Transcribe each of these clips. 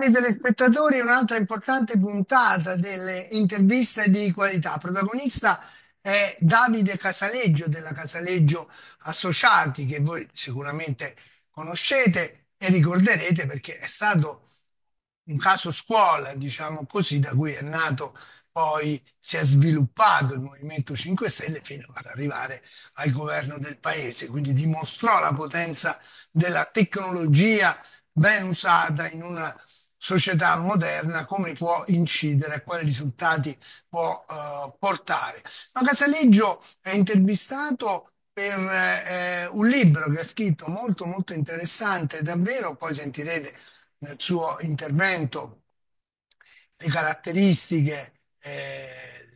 Cari telespettatori, un'altra importante puntata delle interviste di qualità. Protagonista è Davide Casaleggio della Casaleggio Associati, che voi sicuramente conoscete e ricorderete perché è stato un caso scuola, diciamo così, da cui è nato poi si è sviluppato il Movimento 5 Stelle fino ad arrivare al governo del paese, quindi dimostrò la potenza della tecnologia ben usata in una società moderna, come può incidere, quali risultati può eh, portare. Ma Casaleggio è intervistato per eh, un libro che ha scritto molto molto interessante, davvero, poi sentirete nel suo intervento le caratteristiche eh,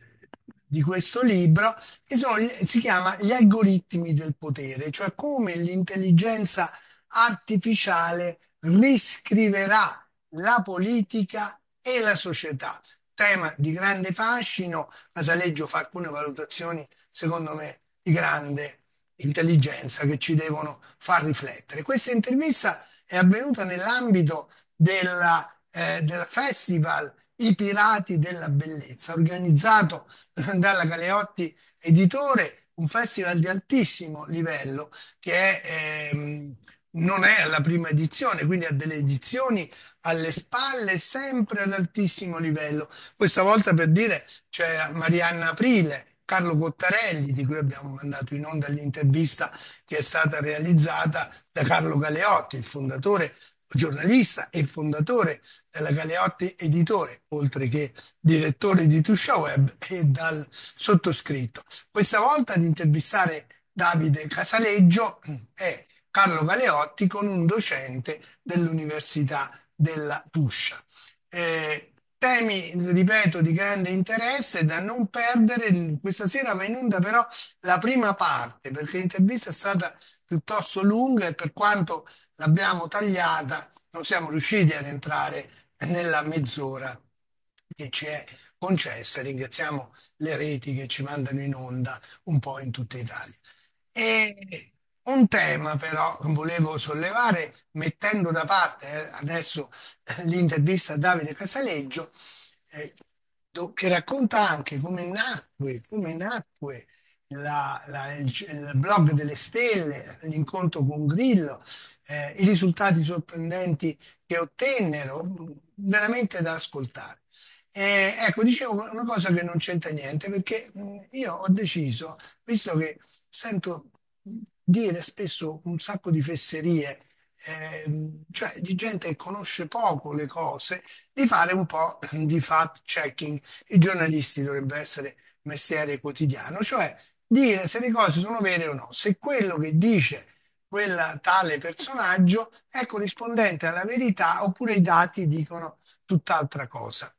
di questo libro, che sono, si chiama Gli algoritmi del potere, cioè come l'intelligenza artificiale riscriverà la politica e la società. Tema di grande fascino, Casaleggio fa alcune valutazioni, secondo me, di grande intelligenza che ci devono far riflettere. Questa intervista è avvenuta nell'ambito della, eh, del festival I Pirati della Bellezza, organizzato dalla Galeotti Editore, un festival di altissimo livello che è, eh, non è alla prima edizione, quindi ha delle edizioni alle spalle, sempre ad altissimo livello. Questa volta per dire c'è Marianna Aprile, Carlo Cottarelli, di cui abbiamo mandato in onda l'intervista che è stata realizzata da Carlo Galeotti, il fondatore, giornalista e fondatore della Galeotti Editore, oltre che direttore di Tuscia Web e dal sottoscritto. Questa volta ad intervistare Davide Casaleggio è eh, Carlo Galeotti con un docente dell'Università della Tuscia. Eh, temi, ripeto, di grande interesse da non perdere. Questa sera va in onda però la prima parte, perché l'intervista è stata piuttosto lunga e per quanto l'abbiamo tagliata non siamo riusciti ad entrare nella mezz'ora che ci è concessa. Ringraziamo le reti che ci mandano in onda un po' in tutta Italia. E un tema però volevo sollevare, mettendo da parte eh, adesso eh, l'intervista a Davide Casaleggio, eh, che racconta anche come nacque, come nacque la, la, il, il, blog delle stelle, l'incontro con Grillo, eh, i risultati sorprendenti che ottennero, veramente da ascoltare. Eh, ecco, dicevo una cosa che non c'entra niente, perché mm, io ho deciso, visto che sento dire spesso un sacco di fesserie, eh, cioè di gente che conosce poco le cose, di fare un po' di fact checking. I giornalisti dovrebbe essere mestiere quotidiano, cioè dire se le cose sono vere o no, se quello che dice quel tale personaggio è corrispondente alla verità oppure i dati dicono tutt'altra cosa.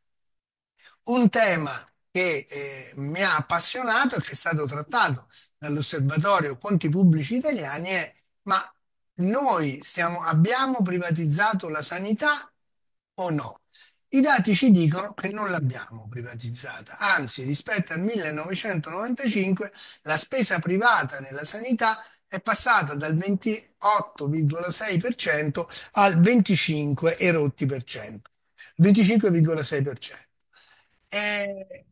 Un tema che eh, mi ha appassionato e che è stato trattato dall'Osservatorio Conti Pubblici Italiani è ma noi stiamo, abbiamo privatizzato la sanità o no? I dati ci dicono che non l'abbiamo privatizzata, anzi rispetto al 1995 la spesa privata nella sanità è passata dal 28,6% al 25 25,6%. E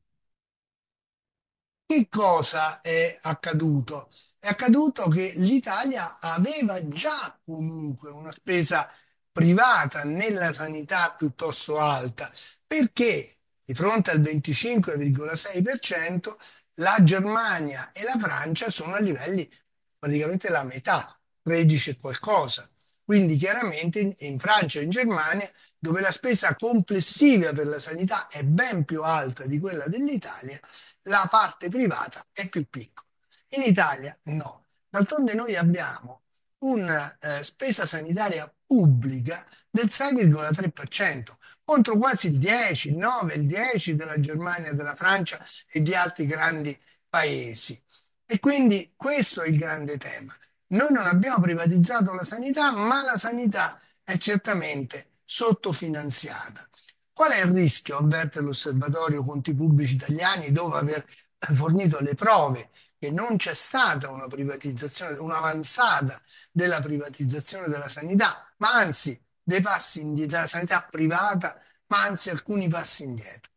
che cosa è accaduto? È accaduto che l'Italia aveva già comunque una spesa privata nella sanità piuttosto alta, perché di fronte al 25,6% la Germania e la Francia sono a livelli praticamente la metà, 13 e qualcosa. Quindi chiaramente in, in Francia e in Germania dove la spesa complessiva per la sanità è ben più alta di quella dell'Italia, la parte privata è più piccola. In Italia no. D'altronde noi abbiamo una eh, spesa sanitaria pubblica del 6,3% contro quasi il 10, il 9, il 10 della Germania, della Francia e di altri grandi paesi. E quindi questo è il grande tema. Noi non abbiamo privatizzato la sanità, ma la sanità è certamente sottofinanziata. Qual è il rischio, avverte l'Osservatorio Conti Pubblici Italiani, dopo aver fornito le prove che non c'è stata una privatizzazione, un'avanzata della privatizzazione della sanità, ma anzi dei passi indietro, della sanità privata, ma anzi alcuni passi indietro.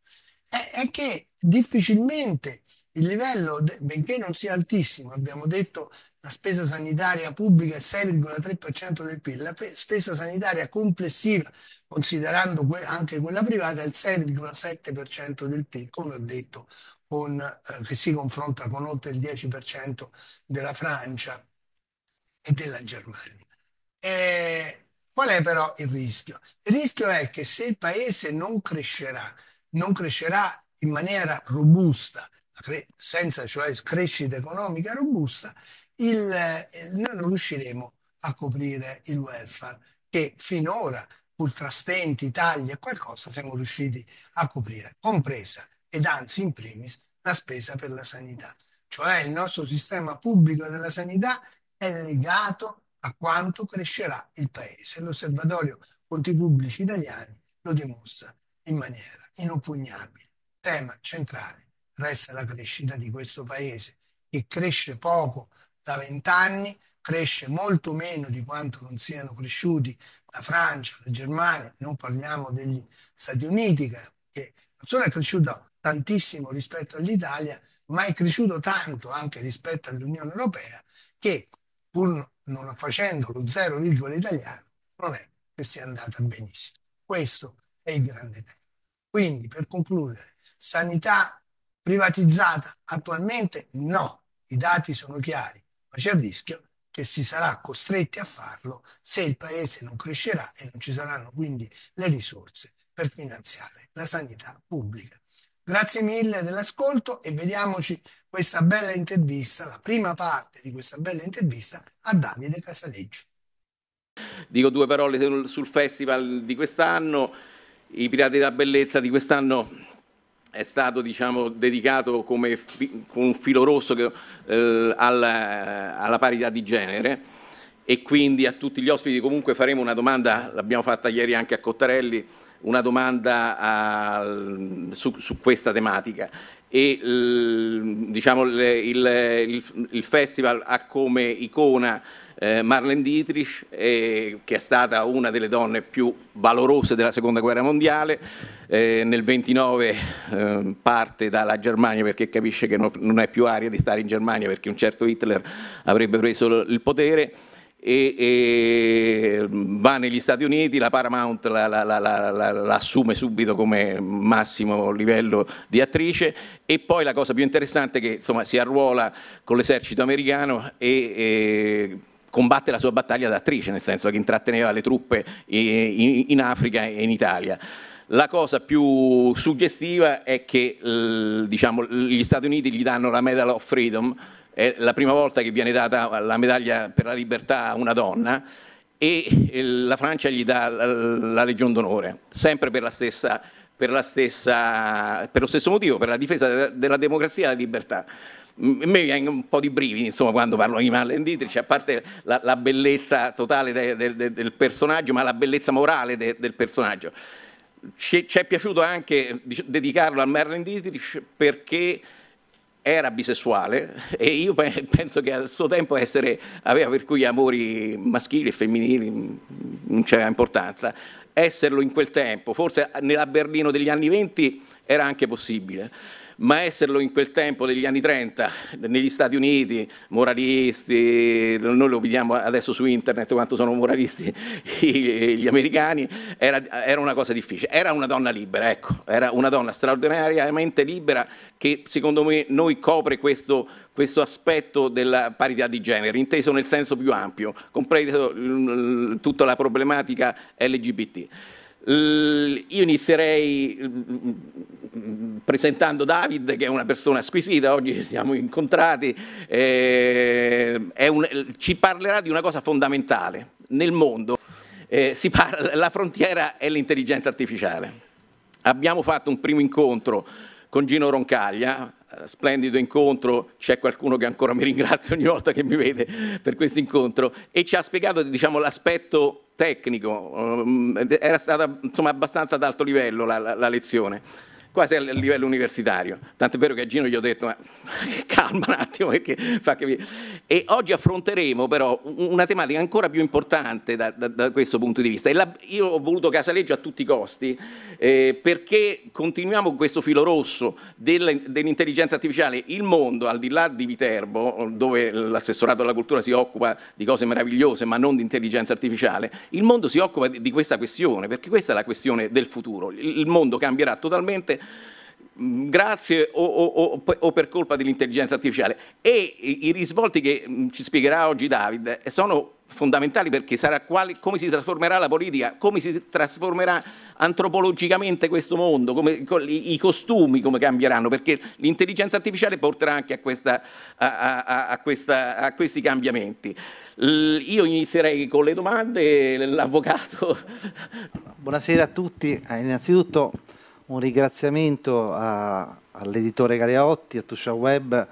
È, è che difficilmente il livello, benché non sia altissimo, abbiamo detto la spesa sanitaria pubblica è 6,3% del PIL, la spesa sanitaria complessiva, considerando que anche quella privata, è il 6,7% del PIL, come ho detto, con, eh, che si confronta con oltre il 10% della Francia e della Germania. Eh, qual è però il rischio? Il rischio è che se il paese non crescerà, non crescerà in maniera robusta, senza cioè crescita economica robusta, il, eh, noi non riusciremo a coprire il welfare che finora pur tra stenti, tagli e qualcosa siamo riusciti a coprire, compresa ed anzi in primis la spesa per la sanità. Cioè il nostro sistema pubblico della sanità è legato a quanto crescerà il Paese. L'osservatorio conti pubblici italiani lo dimostra in maniera inoppugnabile. Tema centrale resta la crescita di questo Paese, che cresce poco da vent'anni, cresce molto meno di quanto non siano cresciuti la Francia, la Germania, non parliamo degli Stati Uniti, che non solo è cresciuto tantissimo rispetto all'Italia, ma è cresciuto tanto anche rispetto all'Unione Europea, che pur non facendo lo 0, italiano, non è che sia andata benissimo. Questo è il grande tema. Quindi, per concludere, sanità privatizzata attualmente no, i dati sono chiari, ma c'è il rischio che si sarà costretti a farlo se il paese non crescerà e non ci saranno quindi le risorse per finanziare la sanità pubblica. Grazie mille dell'ascolto e vediamoci questa bella intervista, la prima parte di questa bella intervista a Davide Casaleggio. Dico due parole sul festival di quest'anno. I Pirati della Bellezza di quest'anno è stato diciamo, dedicato come fi, con un filo rosso che, eh, alla, alla, parità di genere e quindi a tutti gli ospiti comunque faremo una domanda, l'abbiamo fatta ieri anche a Cottarelli, una domanda a, su, su, questa tematica e diciamo, il, il, il festival ha come icona eh, Marlene Dietrich, eh, che è stata una delle donne più valorose della seconda guerra mondiale, eh, nel 29 ehm, parte dalla Germania perché capisce che no, non è più aria di stare in Germania perché un certo Hitler avrebbe preso il potere. E, e, va negli Stati Uniti, la Paramount la, la, la, la, assume subito come massimo livello di attrice e poi la cosa più interessante è che insomma, si arruola con l'esercito americano e, e combatte la sua battaglia d'attrice, nel senso che intratteneva le truppe in Africa e in Italia. La cosa più suggestiva è che diciamo, gli Stati Uniti gli danno la Medal of Freedom, è la prima volta che viene data la medaglia per la libertà a una donna, e la Francia gli dà la Legion d'Onore, sempre per, stessa, per, stessa, per lo stesso motivo, per la difesa della democrazia e della libertà a me vengono un po' di brividi insomma, quando parlo di Marlene Dietrich, a parte la, la bellezza totale de, de, del personaggio, ma la bellezza morale de, del personaggio. Ci, ci, è piaciuto anche dedicarlo a Marlene Dietrich perché era bisessuale e io penso che al suo tempo essere, aveva per cui amori maschili e femminili, mm, non c'era importanza, esserlo in quel tempo, forse nella Berlino degli anni 20 era anche possibile ma esserlo in quel tempo degli anni 30 negli Stati Uniti, moralisti, noi lo vediamo adesso su internet quanto sono moralisti gli americani, era, era, una cosa difficile. Era una donna libera, ecco, era una donna straordinariamente libera che secondo me noi copre questo, questo aspetto della parità di genere, inteso nel senso più ampio, compreso mm, tutta la problematica LGBT. Io inizierei mm, mm, presentando David, che è una persona squisita, oggi ci siamo incontrati, eh, un, ci parlerà di una cosa fondamentale. Nel mondo eh, parla, la frontiera è l'intelligenza artificiale. Abbiamo fatto un primo incontro con Gino Roncaglia, eh, splendido incontro, c'è qualcuno che ancora mi ringrazia ogni volta che mi vede per questo incontro, e ci ha spiegato diciamo, l'aspetto tecnico, um, era stata insomma, abbastanza ad alto livello la, la, la lezione quasi a livello universitario. Tant'è vero che a Gino gli ho detto, ma calma un attimo, perché fa capire. E oggi affronteremo però una tematica ancora più importante da, da, da questo punto di vista. La, io ho voluto Casaleggio a tutti i costi, eh, perché continuiamo con questo filo rosso del, dell'intelligenza artificiale. Il mondo, al di là di Viterbo, dove l'assessorato alla cultura si occupa di cose meravigliose, ma non di intelligenza artificiale, il mondo si occupa di, di questa questione, perché questa è la questione del futuro. Il mondo cambierà totalmente grazie o, o, o, per colpa dell'intelligenza artificiale. E i risvolti che ci spiegherà oggi David sono fondamentali perché sarà quali, come si trasformerà la politica, come si trasformerà antropologicamente questo mondo, come, i costumi come cambieranno, perché l'intelligenza artificiale porterà anche a, questa, a, a, questa, a questi cambiamenti. L io inizierei con le domande, l'avvocato. Buonasera a tutti, eh, innanzitutto un ringraziamento all'editore Galeotti, a Tuscia Web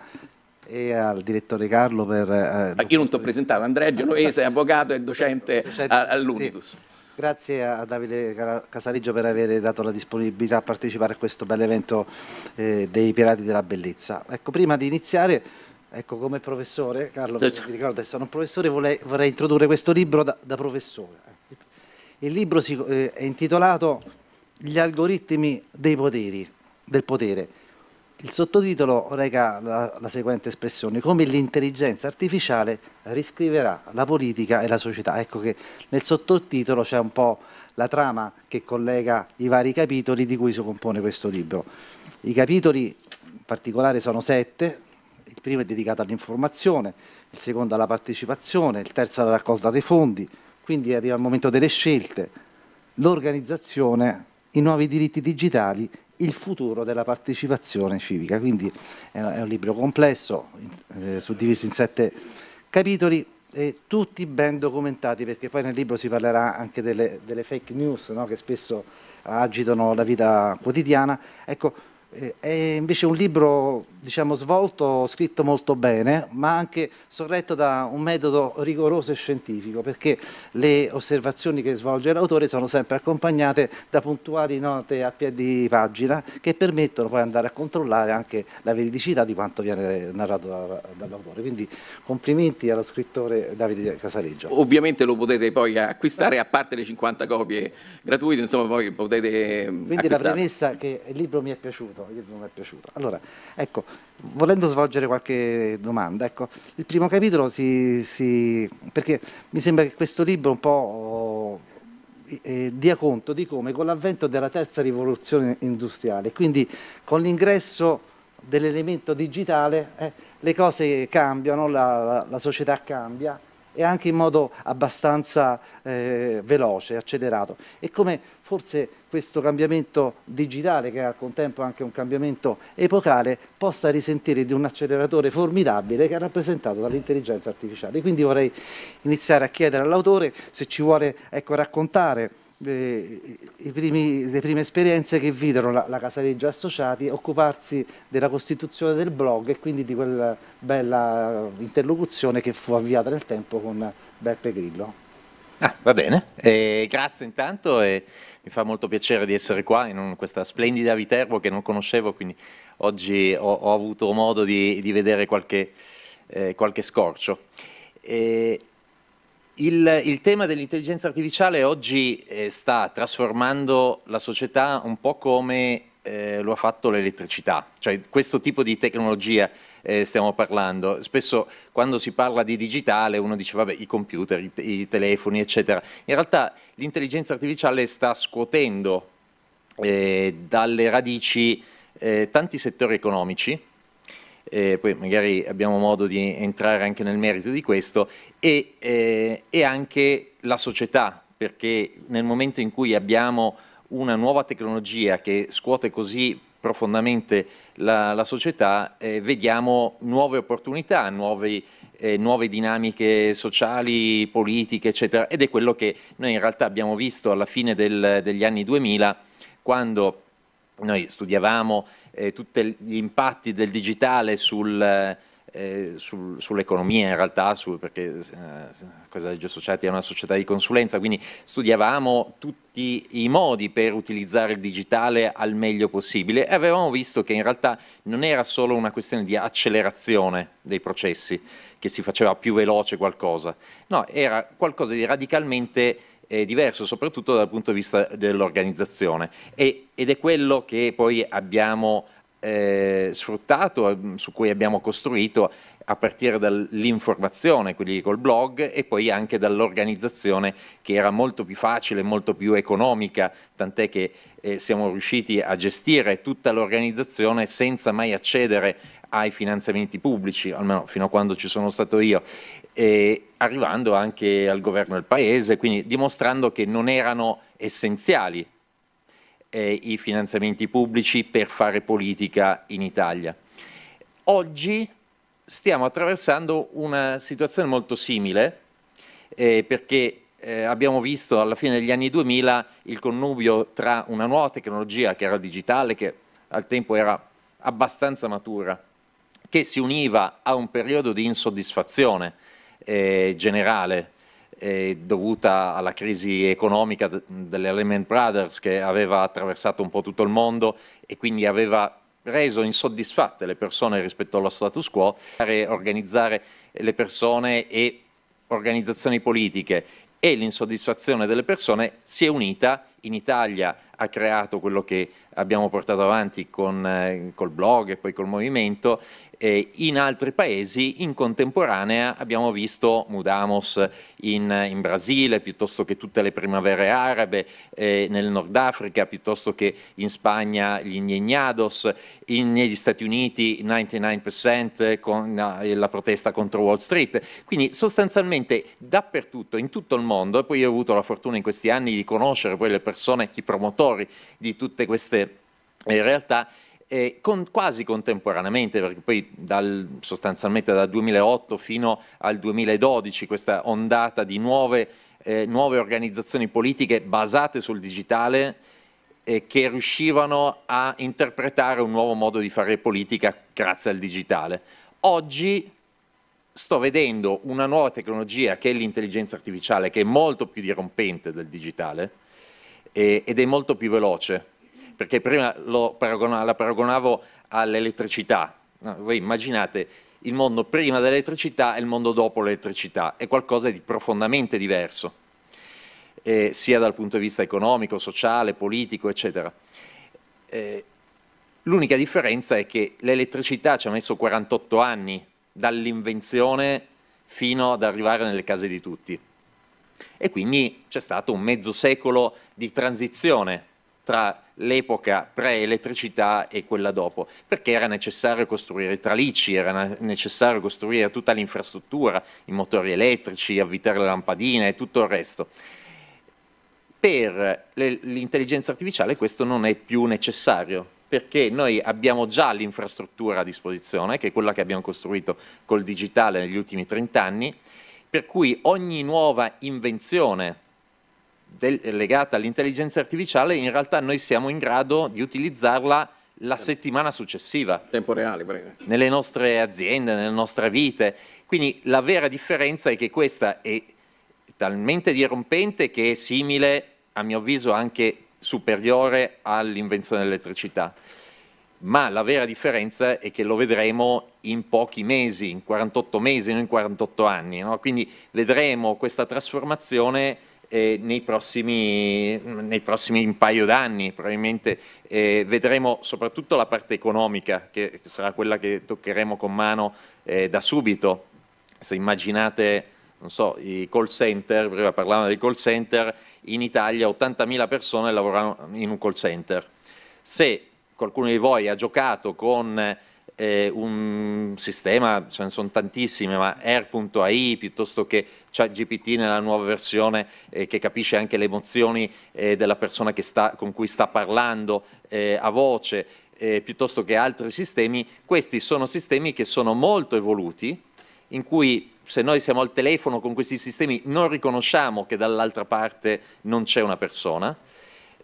e al direttore Carlo per... Eh, Io non ti ho presentato, Andrea Genovese, avvocato e docente, docente all'Unitus. Sì. Grazie a Davide Casariggio per aver dato la disponibilità a partecipare a questo bell'evento eh, dei Pirati della Bellezza. Ecco, prima di iniziare, ecco, come professore, Carlo, mi ricordo che sono un professore, vorrei, vorrei introdurre questo libro da, da professore. Il libro si, eh, è intitolato gli algoritmi dei poteri, del potere. Il sottotitolo reca la, la, seguente espressione, come l'intelligenza artificiale riscriverà la politica e la società. Ecco che nel sottotitolo c'è un po' la trama che collega i vari capitoli di cui si compone questo libro. I capitoli in particolare sono sette, il primo è dedicato all'informazione, il secondo alla partecipazione, il terzo alla raccolta dei fondi, quindi arriva il momento delle scelte, l'organizzazione i nuovi diritti digitali, il futuro della partecipazione civica. Quindi è un libro complesso, eh, suddiviso in sette capitoli, eh, tutti ben documentati, perché poi nel libro si parlerà anche delle, delle fake news no? che spesso agitano la vita quotidiana. Ecco, eh, è invece un libro diciamo, svolto, scritto molto bene, ma anche sorretto da un metodo rigoroso e scientifico, perché le osservazioni che svolge l'autore sono sempre accompagnate da puntuali note a piedi pagina che permettono poi andare a controllare anche la veridicità di quanto viene narrato da, dall'autore. Quindi complimenti allo scrittore Davide Casaleggio. Ovviamente lo potete poi acquistare, a parte le 50 copie gratuite, insomma poi potete... Quindi acquistare. la premessa che il libro mi è piaciuto, il libro mi è piaciuto. Allora, ecco, volendo svolgere qualche domanda, ecco, il primo capitolo si, si, perché mi sembra che questo libro un po' eh, eh, dia conto di come con l'avvento della terza rivoluzione industriale, quindi con l'ingresso dell'elemento digitale, eh, le cose cambiano, la, la, la, società cambia e anche in modo abbastanza eh, veloce, accelerato. E come forse questo cambiamento digitale, che è al contempo anche un cambiamento epocale, possa risentire di un acceleratore formidabile che è rappresentato dall'intelligenza artificiale. Quindi vorrei iniziare a chiedere all'autore se ci vuole ecco, raccontare eh, primi, le prime esperienze che videro la, la Casaleggio Associati occuparsi della costituzione del blog e quindi di quella bella interlocuzione che fu avviata nel tempo con Beppe Grillo. Ah, va bene, eh, grazie intanto e mi fa molto piacere di essere qua in un, questa splendida Viterbo che non conoscevo, quindi oggi ho, ho avuto modo di, di vedere qualche, eh, qualche scorcio. Eh, il, il, tema dell'intelligenza artificiale oggi eh, sta trasformando la società un po' come eh, lo ha fatto l'elettricità, cioè questo tipo di tecnologia eh, stiamo parlando. Spesso quando si parla di digitale uno dice vabbè i computer, i, i telefoni eccetera. In realtà l'intelligenza artificiale sta scuotendo eh, dalle radici eh, tanti settori economici, eh, poi magari abbiamo modo di entrare anche nel merito di questo, e, eh, e, anche la società, perché nel momento in cui abbiamo una nuova tecnologia che scuote così profondamente la, la società, eh, vediamo nuove opportunità, nuovi, eh, nuove dinamiche sociali, politiche, eccetera. Ed è quello che noi in realtà abbiamo visto alla fine del, degli anni 2000, quando noi studiavamo eh, tutti gli impatti del digitale sul eh, sul, sull'economia in realtà, su, perché eh, Cosa Reggio Associati è una società di consulenza, quindi studiavamo tutti i modi per utilizzare il digitale al meglio possibile e avevamo visto che in realtà non era solo una questione di accelerazione dei processi, che si faceva più veloce qualcosa, no, era qualcosa di radicalmente eh, diverso, soprattutto dal punto di vista dell'organizzazione ed è quello che poi abbiamo eh, sfruttato, eh, su cui abbiamo costruito a partire dall'informazione, quindi col blog, e poi anche dall'organizzazione che era molto più facile, molto più economica, tant'è che eh, siamo riusciti a gestire tutta l'organizzazione senza mai accedere ai finanziamenti pubblici, almeno fino a quando ci sono stato io, arrivando anche al governo del paese, quindi dimostrando che non erano essenziali eh, i finanziamenti pubblici per fare politica in Italia. Oggi stiamo attraversando una situazione molto simile eh, perché eh, abbiamo visto alla fine degli anni 2000 il connubio tra una nuova tecnologia che era digitale, che al tempo era abbastanza matura, che si univa a un periodo di insoddisfazione eh, generale dovuta alla crisi economica delle Lehman Brothers che aveva attraversato un po' tutto il mondo e quindi aveva reso insoddisfatte le persone rispetto allo status quo, organizzare le persone e organizzazioni politiche e l'insoddisfazione delle persone si è unita in Italia ha creato quello che abbiamo portato avanti con, eh, col blog e poi col movimento, eh, in altri paesi in contemporanea abbiamo visto Mudamos in, in Brasile, piuttosto che tutte le primavere arabe, eh, nel Nord Africa, piuttosto che in Spagna gli Ignados, negli Stati Uniti 99% con eh, la protesta contro Wall Street. Quindi sostanzialmente dappertutto, in tutto il mondo, e poi io ho avuto la fortuna in questi anni di conoscere poi le persone persone, i promotori di tutte queste eh, realtà, eh, con, quasi contemporaneamente, perché poi dal, sostanzialmente dal 2008 fino al 2012 questa ondata di nuove, eh, nuove organizzazioni politiche basate sul digitale eh, che riuscivano a interpretare un nuovo modo di fare politica grazie al digitale. Oggi sto vedendo una nuova tecnologia che è l'intelligenza artificiale, che è molto più dirompente del digitale, eh, ed è molto più veloce, perché prima paragona, la paragonavo all'elettricità. No, voi immaginate il mondo prima dell'elettricità e il mondo dopo l'elettricità, è qualcosa di profondamente diverso, eh, sia dal punto di vista economico, sociale, politico, eccetera. Eh, L'unica differenza è che l'elettricità ci ha messo 48 anni dall'invenzione fino ad arrivare nelle case di tutti. E quindi c'è stato un mezzo secolo di transizione tra l'epoca pre-elettricità e quella dopo, perché era necessario costruire i tralicci, era necessario costruire tutta l'infrastruttura, i motori elettrici, avvitare le lampadine e tutto il resto. Per l'intelligenza artificiale questo non è più necessario, perché noi abbiamo già l'infrastruttura a disposizione, che è quella che abbiamo costruito col digitale negli ultimi 30 anni, per cui ogni nuova invenzione del, legata all'intelligenza artificiale, in realtà noi siamo in grado di utilizzarla la settimana successiva. Tempo reale, breve. Nelle nostre aziende, nelle nostre vite. Quindi la vera differenza è che questa è talmente dirompente che è simile, a mio avviso, anche superiore all'invenzione dell'elettricità ma la vera differenza è che lo vedremo in pochi mesi, in 48 mesi, non in 48 anni. No? Quindi vedremo questa trasformazione eh, nei, prossimi, nei, prossimi, paio d'anni, probabilmente eh, vedremo soprattutto la parte economica, che sarà quella che toccheremo con mano eh, da subito. Se immaginate non so, i call center, prima parlavamo dei call center, in Italia 80.000 persone lavorano in un call center. Se qualcuno di voi ha giocato con eh, un sistema, ce ne sono tantissime, ma Air.ai piuttosto che ChatGPT nella nuova versione eh, che capisce anche le emozioni eh, della persona sta, con cui sta parlando eh, a voce, eh, piuttosto che altri sistemi, questi sono sistemi che sono molto evoluti, in cui se noi siamo al telefono con questi sistemi non riconosciamo che dall'altra parte non c'è una persona,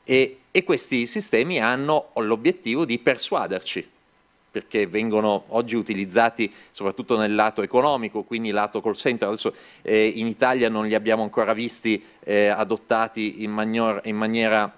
e, e questi sistemi hanno l'obiettivo di persuaderci, perché vengono oggi utilizzati soprattutto nel lato economico, quindi lato call center. Adesso eh, in Italia non li abbiamo ancora visti eh, adottati in, manior, in maniera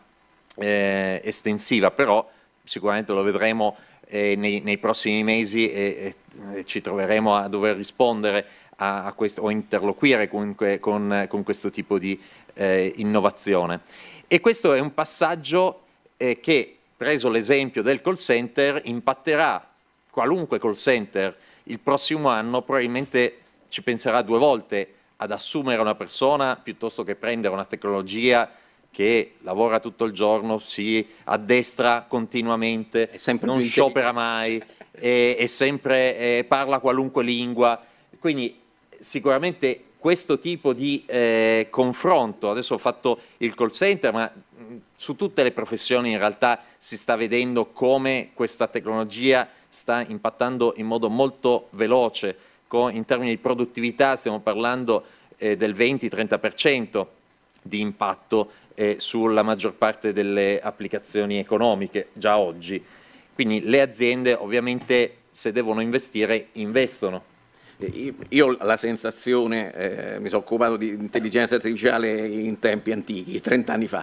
eh, estensiva, però sicuramente lo vedremo eh, nei, nei, prossimi mesi e, e, e ci troveremo a dover rispondere a, a questo, o interloquire comunque con, con questo tipo di eh, innovazione. E questo è un passaggio eh, che, preso l'esempio del call center, impatterà qualunque call center il prossimo anno, probabilmente ci penserà due volte ad assumere una persona piuttosto che prendere una tecnologia che lavora tutto il giorno, si addestra continuamente, non sciopera mai, e, e sempre, eh, parla qualunque lingua. Quindi sicuramente questo tipo di eh, confronto, adesso ho fatto il call center, ma su tutte le professioni in realtà si sta vedendo come questa tecnologia sta impattando in modo molto veloce, con, in termini di produttività stiamo parlando eh, del 20-30% di impatto eh, sulla maggior parte delle applicazioni economiche già oggi. Quindi le aziende ovviamente se devono investire investono eh, io ho la sensazione, eh, mi sono occupato di intelligenza artificiale in tempi antichi, 30 anni fa,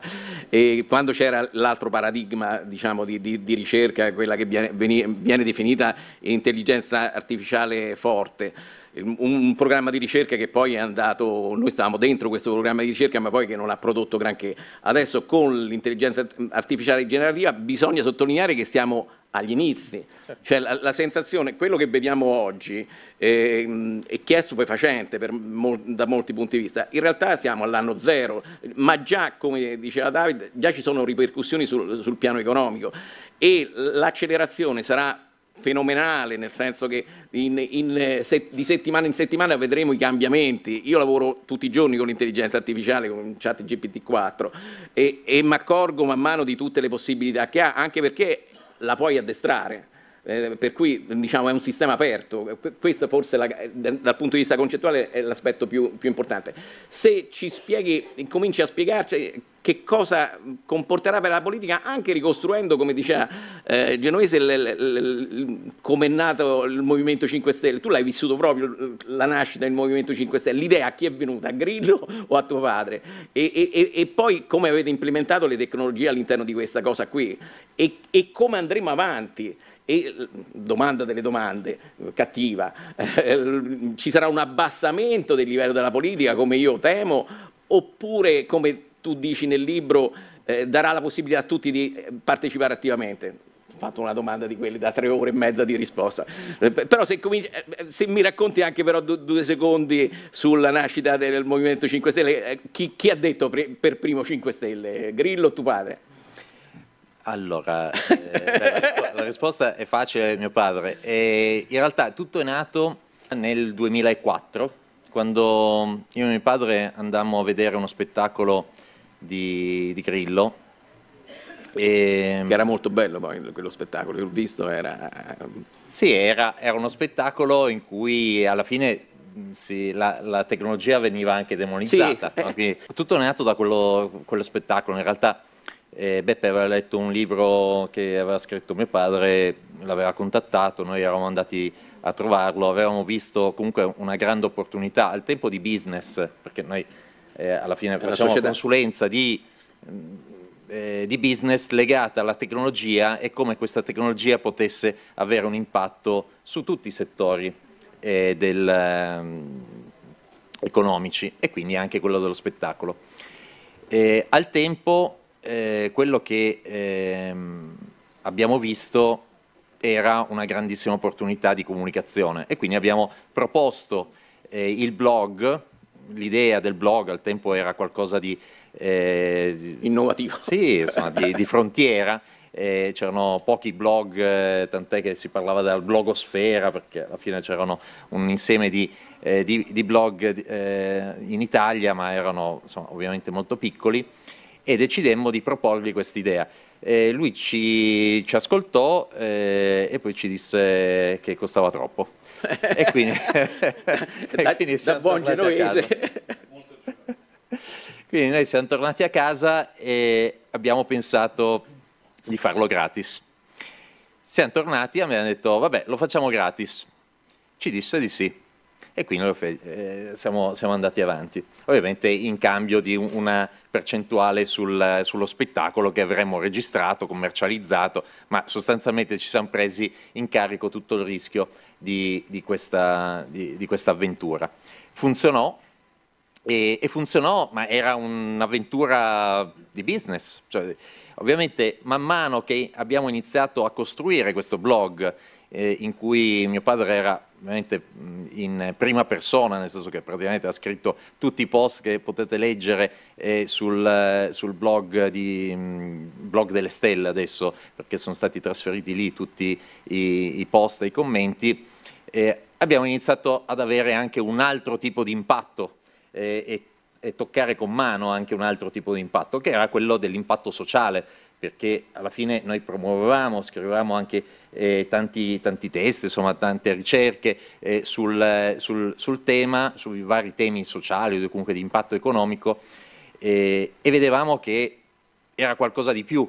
e quando c'era l'altro paradigma diciamo, di, di, di, ricerca, quella che viene, viene definita intelligenza artificiale forte, un, programma di ricerca che poi è andato, noi stavamo dentro questo programma di ricerca ma poi che non ha prodotto granché. Adesso con l'intelligenza artificiale generativa bisogna sottolineare che stiamo agli inizi. Cioè la, la, sensazione, quello che vediamo oggi, eh, e che è stupefacente per, mo, da molti punti di vista, in realtà siamo all'anno zero, ma già, come diceva David, già ci sono ripercussioni sul, sul piano economico e l'accelerazione sarà fenomenale, nel senso che in, in, se, di settimana in settimana vedremo i cambiamenti. Io lavoro tutti i giorni con l'intelligenza artificiale, con chat GPT-4 e, e mi accorgo man mano di tutte le possibilità che ha, anche perché la puoi addestrare, eh, per cui diciamo, è un sistema aperto, questo forse la, dal punto di vista concettuale è l'aspetto più, più, importante. Se ci spieghi, cominci a spiegarci che cosa comporterà per la politica, anche ricostruendo, come diceva eh, Genovese, come è nato il Movimento 5 Stelle. Tu l'hai vissuto proprio la nascita del Movimento 5 Stelle, l'idea a chi è venuta, a Grillo o a tuo padre? E, e, e poi come avete implementato le tecnologie all'interno di questa cosa qui e, e come andremo avanti e eh, domanda delle domande, cattiva, eh, ci sarà un abbassamento del livello della politica come io temo oppure come tu dici nel libro eh, darà la possibilità a tutti di eh, partecipare attivamente? Ho fatto una domanda di quelle da tre ore e mezza di risposta. però se, cominci, se, mi racconti anche però due, due secondi sulla nascita del Movimento 5 Stelle, chi, chi ha detto per primo 5 Stelle? Grillo o tuo padre? Allora, eh, la risposta è facile, mio padre. Eh, in realtà tutto è nato nel 2004, quando io e mio padre andammo a vedere uno spettacolo di, di Grillo. E... era molto bello poi quello spettacolo, io l'ho visto, era... Sì, era, era, uno spettacolo in cui alla fine sì, la, la, tecnologia veniva anche demonizzata. Sì. No? tutto è nato da quello, quello spettacolo, in realtà e eh, Beppe aveva letto un libro che aveva scritto mio padre, l'aveva contattato, noi eravamo andati a trovarlo, avevamo visto comunque una grande opportunità al tempo di business, perché noi eh, alla fine Era facciamo consulenza di, eh, di, business legata alla tecnologia e come questa tecnologia potesse avere un impatto su tutti i settori eh, del, ehm, economici e quindi anche quello dello spettacolo. Eh, al tempo eh, quello che ehm, abbiamo visto era una grandissima opportunità di comunicazione e quindi abbiamo proposto eh, il blog, l'idea del blog al tempo era qualcosa di... Eh, Innovativo. Sì, insomma, di, di frontiera. Eh, c'erano pochi blog, eh, tant'è che si parlava della blogosfera, perché alla fine c'erano un insieme di, eh, di, di blog eh, in Italia, ma erano insomma, ovviamente molto piccoli e decidemmo di proporgli quest'idea. Eh, lui ci, ci ascoltò eh, e poi ci disse che costava troppo. e quindi, da, e da buon genovese. quindi noi siamo tornati a casa e abbiamo pensato di farlo gratis. Siamo tornati e abbiamo detto, vabbè, lo facciamo gratis. Ci disse di sì e quindi eh, siamo, siamo, andati avanti. Ovviamente in cambio di una percentuale sul, sullo spettacolo che avremmo registrato, commercializzato, ma sostanzialmente ci siamo presi in carico tutto il rischio di, di, questa, di, di questa, avventura. Funzionò. E, e funzionò, ma era un'avventura di business. Cioè, ovviamente, man mano che abbiamo iniziato a costruire questo blog eh, in cui mio padre era veramente in prima persona, nel senso che praticamente ha scritto tutti i post che potete leggere eh, sul, sul blog, di, blog, delle stelle adesso, perché sono stati trasferiti lì tutti i, i post e i commenti. Eh, abbiamo iniziato ad avere anche un altro tipo di impatto eh, e e toccare con mano anche un altro tipo di impatto, che era quello dell'impatto sociale, perché alla fine noi promuovevamo, scrivevamo anche eh, tanti, tanti, test, insomma tante ricerche eh, sul, sul, sul, tema, sui vari temi sociali o comunque di impatto economico eh, e vedevamo che era qualcosa di più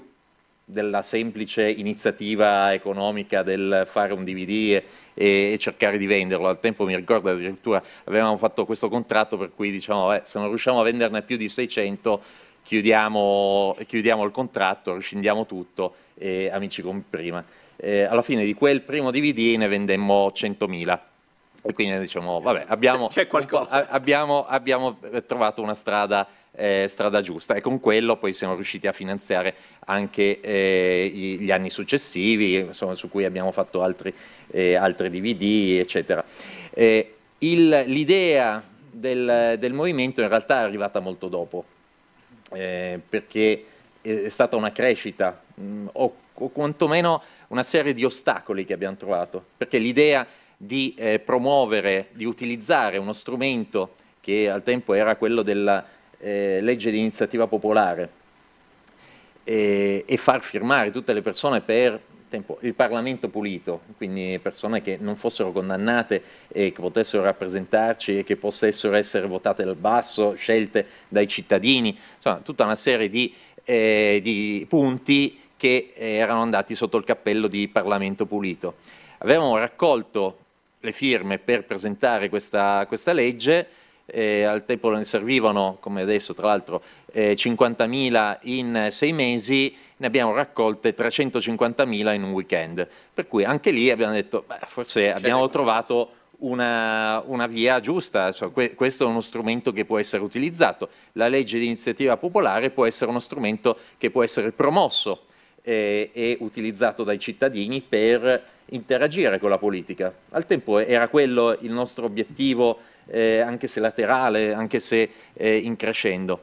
della semplice iniziativa economica del fare un DVD e, e, cercare di venderlo. Al tempo mi ricordo addirittura avevamo fatto questo contratto per cui diciamo eh, se non riusciamo a venderne più di 600 chiudiamo, chiudiamo il contratto, rescindiamo tutto e amici come prima. Eh, alla fine di quel primo DVD ne vendemmo 100.000. E quindi diciamo, vabbè, abbiamo, abbiamo, abbiamo trovato una strada eh, Strada Giusta e con quello poi siamo riusciti a finanziare anche eh, gli anni successivi, insomma, su cui abbiamo fatto altri, eh, altri DVD, eccetera. Eh, l'idea del, del, movimento in realtà è arrivata molto dopo, eh, perché è stata una crescita, mh, mm, o, o quantomeno una serie di ostacoli che abbiamo trovato, perché l'idea di eh, promuovere, di utilizzare uno strumento che al tempo era quello della, eh, legge di iniziativa popolare e, e, far firmare tutte le persone per tempo, il Parlamento pulito, quindi persone che non fossero condannate e che potessero rappresentarci e che potessero essere votate dal basso, scelte dai cittadini, insomma tutta una serie di, eh, di punti che eh, erano andati sotto il cappello di Parlamento pulito. Avevamo raccolto le firme per presentare questa, questa legge, eh, al tempo ne servivano, come adesso tra l'altro, eh, 50.000 in sei mesi, ne abbiamo raccolte 350.000 in un weekend. Per cui anche lì abbiamo detto, beh, forse abbiamo trovato una, una via giusta, cioè, que questo è uno strumento che può essere utilizzato. La legge di iniziativa popolare può essere uno strumento che può essere promosso eh, e utilizzato dai cittadini per interagire con la politica. Al tempo era quello il nostro obiettivo eh, anche se laterale, anche se eh, in crescendo.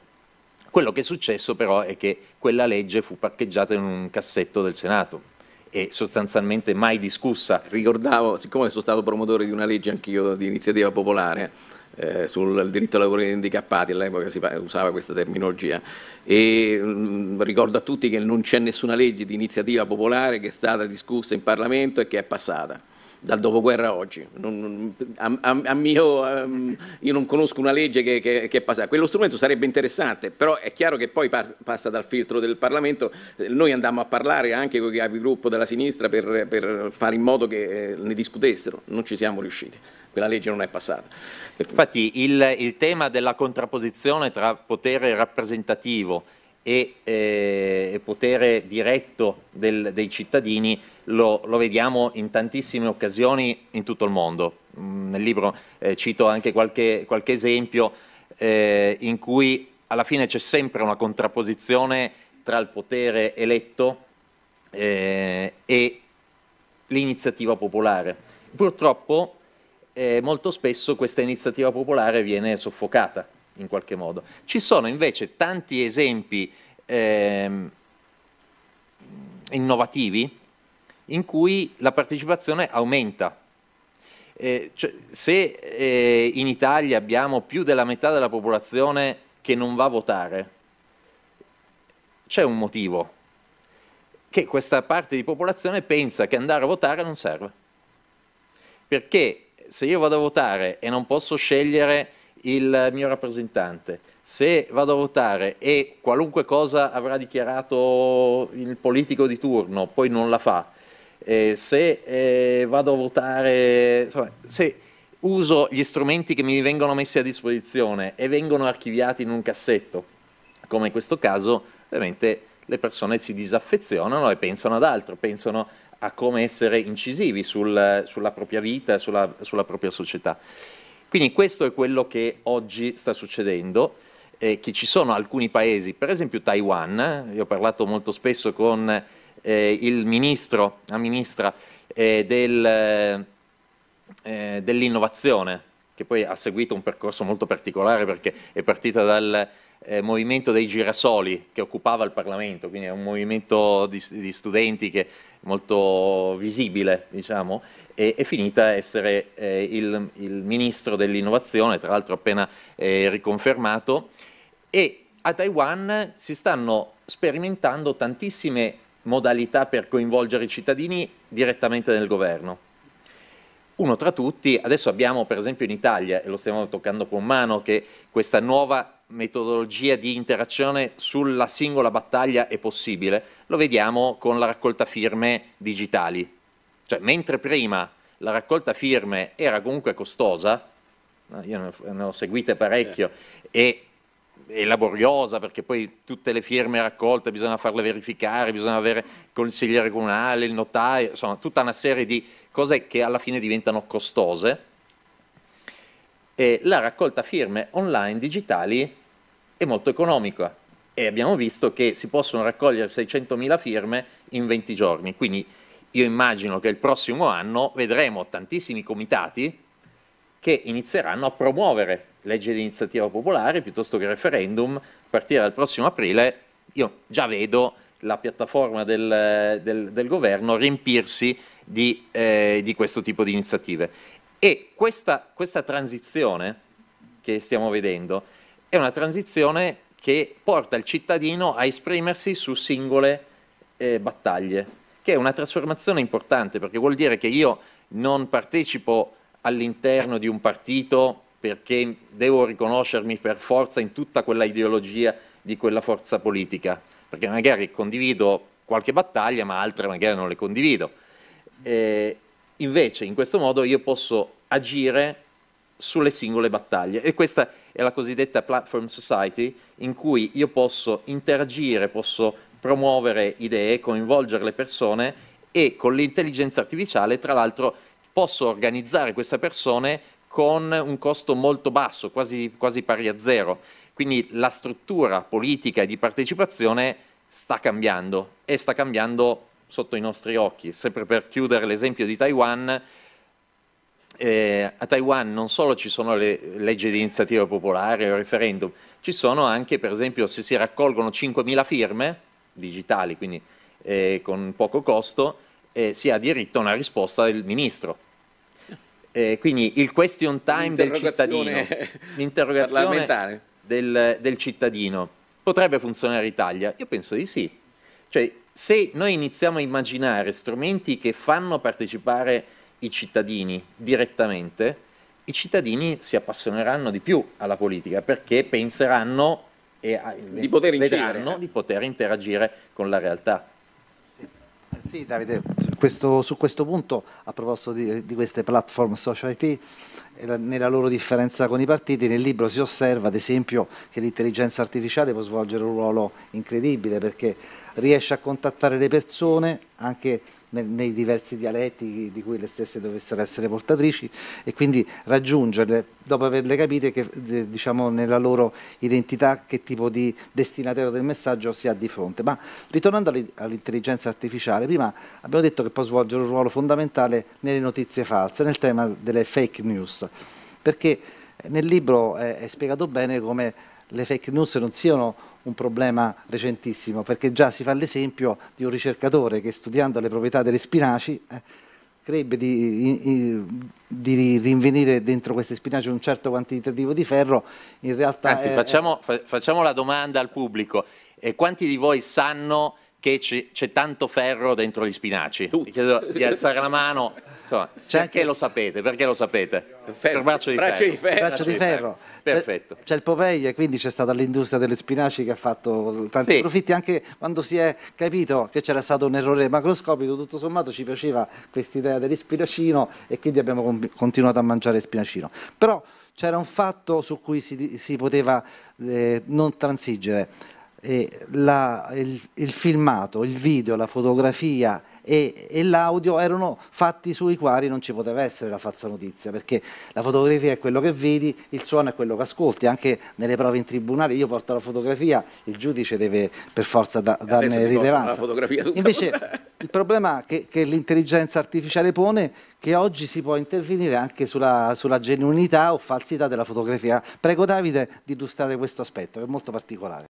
Quello che è successo però è che quella legge fu parcheggiata in un cassetto del Senato e sostanzialmente mai discussa. Ricordavo, siccome sono stato promotore di una legge anch'io di iniziativa popolare, eh, sul diritto ai lavori handicappati, all'epoca si usava questa terminologia. E, mh, mm, ricordo a tutti che non c'è nessuna legge di iniziativa popolare che è stata discussa in Parlamento e che è passata dal dopoguerra a oggi. Non, a, a, a mio, um, io non conosco una legge che, che, che, è passata. Quello strumento sarebbe interessante, però è chiaro che poi par, passa dal filtro del Parlamento. Eh, noi andammo a parlare anche con i capigruppo della sinistra per, per, fare in modo che eh, ne discutessero. Non ci siamo riusciti. Quella legge non è passata. Infatti il, il tema della contrapposizione tra potere rappresentativo e, eh, potere diretto del, dei cittadini lo, lo, vediamo in tantissime occasioni in tutto il mondo. Mm, nel libro eh, cito anche qualche, qualche esempio eh, in cui alla fine c'è sempre una contrapposizione tra il potere eletto eh, e l'iniziativa popolare. Purtroppo eh, molto spesso questa iniziativa popolare viene soffocata in qualche modo. Ci sono invece tanti esempi eh, innovativi in cui la partecipazione aumenta. Eh, cioè, se eh, in Italia abbiamo più della metà della popolazione che non va a votare, c'è un motivo che questa parte di popolazione pensa che andare a votare non serve. Perché se io vado a votare e non posso scegliere il mio rappresentante, se vado a votare e qualunque cosa avrà dichiarato il politico di turno, poi non la fa, eh, se eh, vado a votare, insomma, se uso gli strumenti che mi vengono messi a disposizione e vengono archiviati in un cassetto, come in questo caso, ovviamente le persone si disaffezionano e pensano ad altro, pensano a come essere incisivi sul, sulla propria vita, sulla, sulla propria società. Quindi questo è quello che oggi sta succedendo, eh, che ci sono alcuni paesi, per esempio Taiwan, eh, io ho parlato molto spesso con eh, il ministro, la ministra eh, del, eh, dell'innovazione, che poi ha seguito un percorso molto particolare perché è partita dal eh, movimento dei girasoli che occupava il Parlamento, quindi è un movimento di, di studenti che è molto visibile, diciamo, e è finita a essere eh, il, il, ministro dell'innovazione, tra l'altro appena eh, riconfermato, e a Taiwan si stanno sperimentando tantissime modalità per coinvolgere i cittadini direttamente nel governo. Uno tra tutti, adesso abbiamo per esempio in Italia, e lo stiamo toccando con mano, che questa nuova metodologia di interazione sulla singola battaglia è possibile, lo vediamo con la raccolta firme digitali. Cioè, mentre prima la raccolta firme era comunque costosa, eh, io ne ho seguite parecchio, e è laboriosa perché poi tutte le firme raccolte bisogna farle verificare, bisogna avere il consigliere comunale, il notaio, insomma tutta una serie di cose che alla fine diventano costose. E la raccolta firme online digitali è molto economica e abbiamo visto che si possono raccogliere 600.000 firme in 20 giorni, quindi io immagino che il prossimo anno vedremo tantissimi comitati che inizieranno a promuovere legge di iniziativa popolare piuttosto che referendum, a partire dal prossimo aprile io già vedo la piattaforma del, del, del governo riempirsi di, eh, di, questo tipo di iniziative. E questa, questa transizione che stiamo vedendo è una transizione che porta il cittadino a esprimersi su singole eh, battaglie, che è una trasformazione importante perché vuol dire che io non partecipo all'interno di un partito perché devo riconoscermi per forza in tutta quella ideologia di quella forza politica, perché magari condivido qualche battaglia, ma altre magari non le condivido. Eh, invece, in questo modo io posso agire sulle singole battaglie e questa è la cosiddetta platform society in cui io posso interagire, posso promuovere idee, coinvolgere le persone e con l'intelligenza artificiale, tra l'altro, posso organizzare queste persone con un costo molto basso, quasi, quasi pari a zero. Quindi la struttura politica di partecipazione sta cambiando e sta cambiando sotto i nostri occhi. Sempre per chiudere l'esempio di Taiwan, eh, a Taiwan non solo ci sono le leggi di iniziativa popolare o referendum, ci sono anche, per esempio, se si raccolgono 5.000 firme digitali, quindi eh, con poco costo, eh, si ha diritto a una risposta del ministro eh, quindi il question time del cittadino, l'interrogazione del, del cittadino, potrebbe funzionare in Italia? Io penso di sì. Cioè, se noi iniziamo a immaginare strumenti che fanno partecipare i cittadini direttamente, i cittadini si appassioneranno di più alla politica perché penseranno e ah, di poter, incidere, di poter interagire con la realtà. Sì Davide, questo, su questo punto a proposito di, di queste platform social IT, eh, nella loro differenza con i partiti, nel libro si osserva ad esempio che l'intelligenza artificiale può svolgere un ruolo incredibile perché riesce a contattare le persone anche nel, nei diversi dialetti di cui le stesse dovessero essere portatrici e quindi raggiungerle dopo averle capite che, diciamo, nella loro identità che tipo di destinatario del messaggio si ha di fronte. Ma ritornando all'intelligenza artificiale, prima abbiamo detto che può svolgere un ruolo fondamentale nelle notizie false, nel tema delle fake news, perché nel libro è, è spiegato bene come le fake news non siano un problema recentissimo, perché già si fa l'esempio di un ricercatore che studiando le proprietà delle spinaci eh, crebbe di, di, rinvenire dentro queste spinaci un certo quantitativo di ferro, in realtà... Anzi, è, facciamo, è... facciamo, la domanda al pubblico, e quanti di voi sanno che c'è tanto ferro dentro gli spinaci. Tutti. chiedo di alzare la mano. Insomma, perché lo sapete? Perché lo sapete? Ferro. Braccio di braccio ferro. Di ferro. Braccio di ferro. Eh, perfetto. C'è il Popeye, quindi c'è stata l'industria delle spinaci che ha fatto tanti sì. profitti, anche quando si è capito che c'era stato un errore macroscopico, tutto sommato ci piaceva questa idea dell'spinacino e quindi abbiamo continuato a mangiare spinacino. Però c'era un fatto su cui si, si poteva eh, non transigere eh, la, il, il, filmato, il video, la fotografia e, e l'audio erano fatti sui quali non ci poteva essere la falsa notizia, perché la fotografia è quello che vedi, il suono è quello che ascolti, anche nelle prove in tribunale io porto la fotografia, il giudice deve per forza da, darne rilevanza. Invece il problema che, che l'intelligenza artificiale pone che oggi si può intervenire anche sulla, sulla, genuinità o falsità della fotografia. Prego Davide di illustrare questo aspetto, che è molto particolare.